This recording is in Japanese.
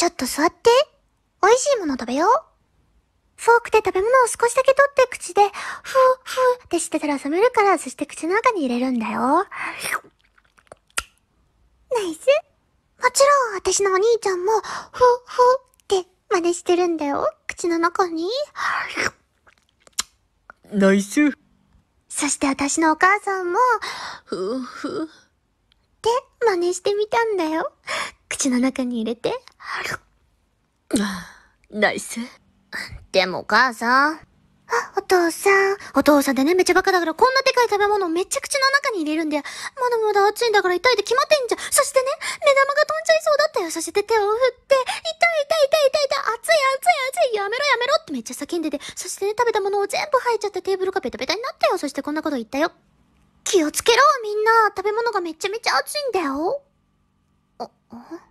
ちょっと座って。美味しいもの食べよう。フォークで食べ物を少しだけ取って口で、ふーふーってしてたら冷めるから、そして口の中に入れるんだよ。ナイス。もちろん、私のお兄ちゃんも、ふーふーって真似してるんだよ。口の中に。ナイス。そして私のお母さんも、ふーふーって真似してみたんだよ。口の中に入れて。ナイス。でも母さん。お父さん。お父さんでね、めちゃバカだから、こんなでかい食べ物をめっちゃ口の中に入れるんだよ。まだまだ暑いんだから痛いって決まってんじゃん。そしてね、目玉が飛んじゃいそうだったよ。そして手を振って、痛い痛い痛い痛い痛い、熱い熱い熱い、やめろやめろってめっちゃ叫んでて、そしてね、食べたものを全部吐いちゃってテーブルがベタベタになったよ。そしてこんなこと言ったよ。気をつけろ、みんな。食べ物がめちゃめちゃ熱いんだよ。あ、あ